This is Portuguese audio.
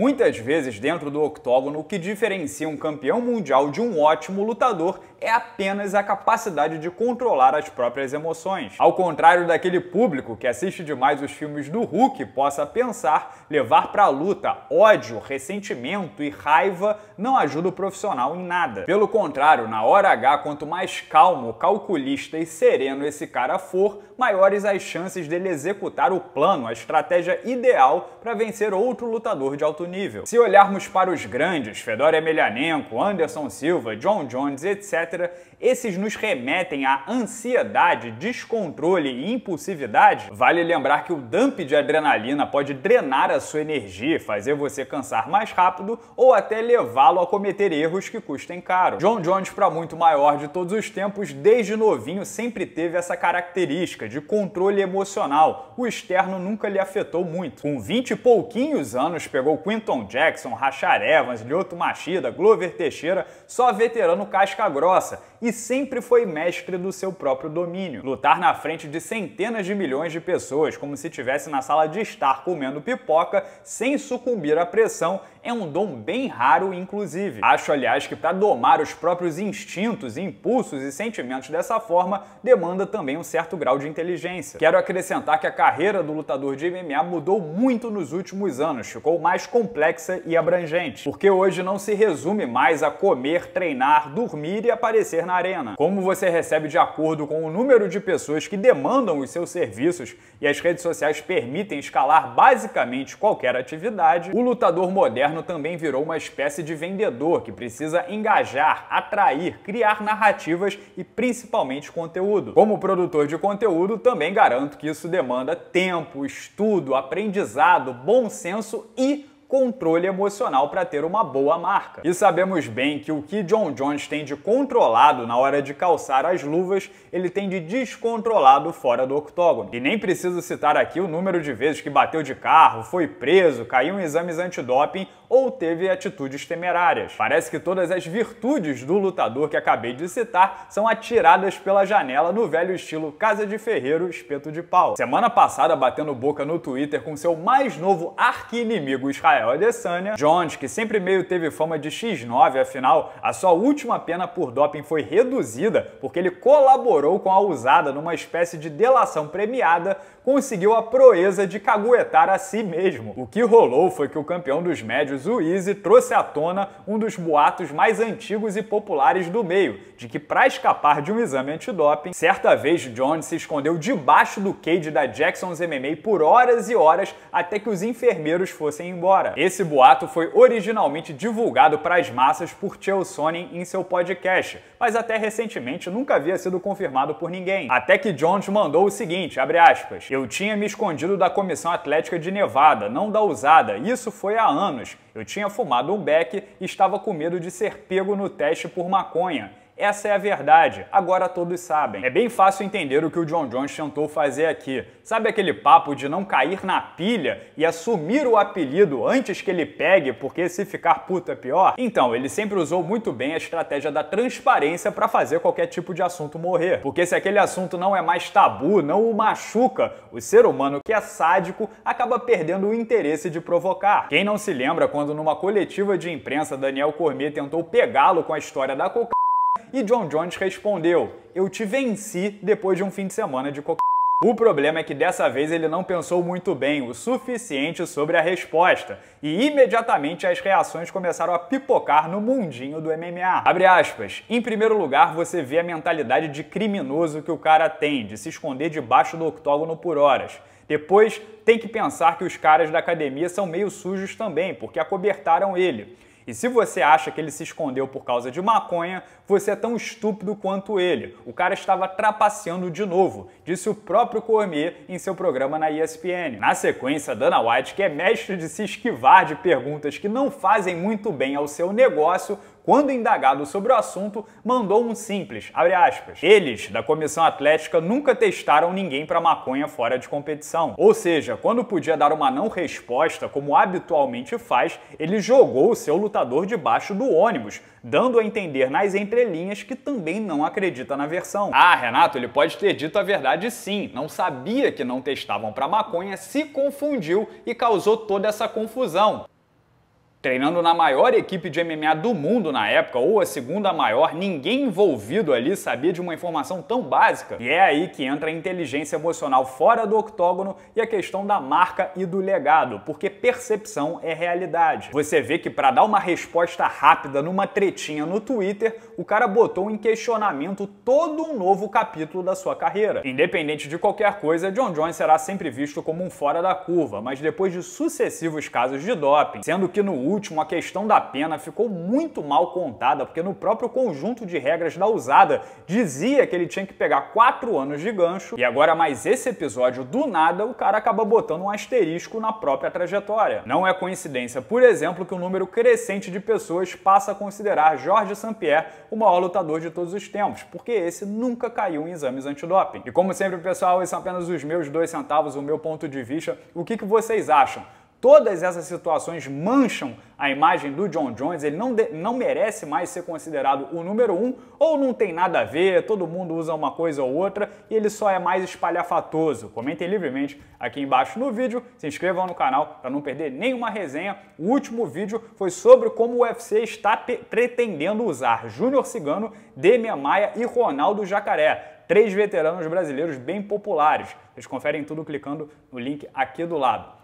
Muitas vezes, dentro do octógono, o que diferencia um campeão mundial de um ótimo lutador é apenas a capacidade de controlar as próprias emoções. Ao contrário daquele público que assiste demais os filmes do Hulk possa pensar, levar para a luta ódio, ressentimento e raiva não ajuda o profissional em nada. Pelo contrário, na hora H, quanto mais calmo, calculista e sereno esse cara for, maiores as chances dele executar o plano, a estratégia ideal para vencer outro lutador de alto nível nível. Se olharmos para os grandes, Fedor Emelianenko, Anderson Silva, John Jones, etc., esses nos remetem à ansiedade, descontrole e impulsividade. Vale lembrar que o dump de adrenalina pode drenar a sua energia, fazer você cansar mais rápido ou até levá-lo a cometer erros que custem caro. John Jones, para muito maior de todos os tempos, desde novinho sempre teve essa característica de controle emocional. O externo nunca lhe afetou muito. Com 20 e pouquinhos anos, pegou Queen Quinton Jackson, Rachar Evans, Lyoto Machida, Glover Teixeira, só veterano casca grossa e sempre foi mestre do seu próprio domínio. Lutar na frente de centenas de milhões de pessoas, como se tivesse na sala de estar comendo pipoca, sem sucumbir à pressão, é um dom bem raro, inclusive. Acho, aliás, que para domar os próprios instintos, impulsos e sentimentos dessa forma, demanda também um certo grau de inteligência. Quero acrescentar que a carreira do lutador de MMA mudou muito nos últimos anos, ficou mais complexa complexa e abrangente, porque hoje não se resume mais a comer, treinar, dormir e aparecer na arena. Como você recebe de acordo com o número de pessoas que demandam os seus serviços e as redes sociais permitem escalar basicamente qualquer atividade, o lutador moderno também virou uma espécie de vendedor que precisa engajar, atrair, criar narrativas e principalmente conteúdo. Como produtor de conteúdo, também garanto que isso demanda tempo, estudo, aprendizado, bom senso e controle emocional para ter uma boa marca. E sabemos bem que o que John Jones tem de controlado na hora de calçar as luvas, ele tem de descontrolado fora do octógono. E nem preciso citar aqui o número de vezes que bateu de carro, foi preso, caiu em exames antidoping ou teve atitudes temerárias. Parece que todas as virtudes do lutador que acabei de citar são atiradas pela janela no velho estilo casa de ferreiro, espeto de pau. Semana passada, batendo boca no Twitter com seu mais novo arqui-inimigo Israel é Adesanya. Jones, que sempre meio teve fama de X9, afinal, a sua última pena por doping foi reduzida porque ele colaborou com a usada numa espécie de delação premiada, conseguiu a proeza de caguetar a si mesmo. O que rolou foi que o campeão dos médios, o Easy, trouxe à tona um dos boatos mais antigos e populares do meio, de que para escapar de um exame antidoping, certa vez Jones se escondeu debaixo do cage da Jackson's MMA por horas e horas até que os enfermeiros fossem embora. É. Esse boato foi originalmente divulgado para as massas por Chael Sonnen em seu podcast, mas até recentemente nunca havia sido confirmado por ninguém. Até que Jones mandou o seguinte, abre aspas, Eu tinha me escondido da Comissão Atlética de Nevada, não da usada, isso foi há anos. Eu tinha fumado um beck e estava com medo de ser pego no teste por maconha. Essa é a verdade, agora todos sabem. É bem fácil entender o que o John Jones tentou fazer aqui. Sabe aquele papo de não cair na pilha e assumir o apelido antes que ele pegue, porque se ficar puta é pior? Então, ele sempre usou muito bem a estratégia da transparência para fazer qualquer tipo de assunto morrer. Porque se aquele assunto não é mais tabu, não o machuca, o ser humano que é sádico acaba perdendo o interesse de provocar. Quem não se lembra quando numa coletiva de imprensa Daniel Cormier tentou pegá-lo com a história da cocaína e John Jones respondeu: Eu te venci depois de um fim de semana de cocaína. O problema é que dessa vez ele não pensou muito bem o suficiente sobre a resposta, e imediatamente as reações começaram a pipocar no mundinho do MMA. Abre aspas. Em primeiro lugar, você vê a mentalidade de criminoso que o cara tem, de se esconder debaixo do octógono por horas. Depois, tem que pensar que os caras da academia são meio sujos também, porque acobertaram ele. E se você acha que ele se escondeu por causa de maconha, você é tão estúpido quanto ele. O cara estava trapaceando de novo, disse o próprio Cormier em seu programa na ESPN. Na sequência, Dana White, que é mestre de se esquivar de perguntas que não fazem muito bem ao seu negócio, quando indagado sobre o assunto, mandou um simples, abre aspas, eles, da comissão atlética, nunca testaram ninguém para maconha fora de competição. Ou seja, quando podia dar uma não resposta, como habitualmente faz, ele jogou o seu lutador debaixo do ônibus, dando a entender nas entrelinhas que também não acredita na versão. Ah, Renato, ele pode ter dito a verdade sim, não sabia que não testavam para maconha, se confundiu e causou toda essa confusão treinando na maior equipe de MMA do mundo na época, ou a segunda maior, ninguém envolvido ali sabia de uma informação tão básica. E é aí que entra a inteligência emocional fora do octógono e a questão da marca e do legado, porque percepção é realidade. Você vê que para dar uma resposta rápida numa tretinha no Twitter, o cara botou em questionamento todo um novo capítulo da sua carreira. Independente de qualquer coisa, John Jones será sempre visto como um fora da curva, mas depois de sucessivos casos de doping, sendo que no último, a questão da pena ficou muito mal contada, porque no próprio conjunto de regras da usada dizia que ele tinha que pegar quatro anos de gancho, e agora mais esse episódio, do nada, o cara acaba botando um asterisco na própria trajetória. Não é coincidência, por exemplo, que um número crescente de pessoas passa a considerar Jorge st o maior lutador de todos os tempos, porque esse nunca caiu em exames antidoping. E como sempre, pessoal, esses são apenas os meus dois centavos, o meu ponto de vista. O que, que vocês acham? Todas essas situações mancham a imagem do John Jones, ele não, de, não merece mais ser considerado o número um, ou não tem nada a ver, todo mundo usa uma coisa ou outra e ele só é mais espalhafatoso. Comentem livremente aqui embaixo no vídeo, se inscrevam no canal para não perder nenhuma resenha. O último vídeo foi sobre como o UFC está pretendendo usar Júnior Cigano, Demian Maia e Ronaldo Jacaré três veteranos brasileiros bem populares. Vocês conferem tudo clicando no link aqui do lado.